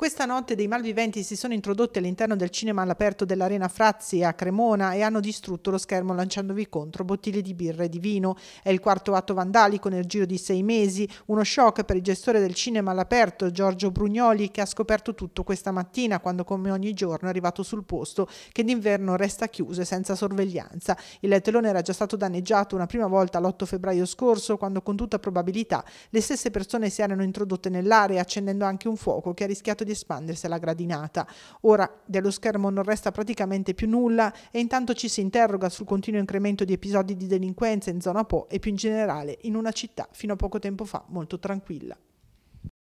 Questa notte dei malviventi si sono introdotti all'interno del cinema all'aperto dell'Arena Frazzi a Cremona e hanno distrutto lo schermo lanciandovi contro bottiglie di birra e di vino. È il quarto atto vandalico nel giro di sei mesi, uno shock per il gestore del cinema all'aperto Giorgio Brugnoli che ha scoperto tutto questa mattina quando come ogni giorno è arrivato sul posto che d'inverno resta chiuso e senza sorveglianza. Il telone era già stato danneggiato una prima volta l'8 febbraio scorso quando con tutta probabilità le stesse persone si erano introdotte nell'area accendendo anche un fuoco che ha rischiato di di espandersi alla gradinata. Ora dello schermo non resta praticamente più nulla e intanto ci si interroga sul continuo incremento di episodi di delinquenza in zona Po e più in generale in una città fino a poco tempo fa molto tranquilla.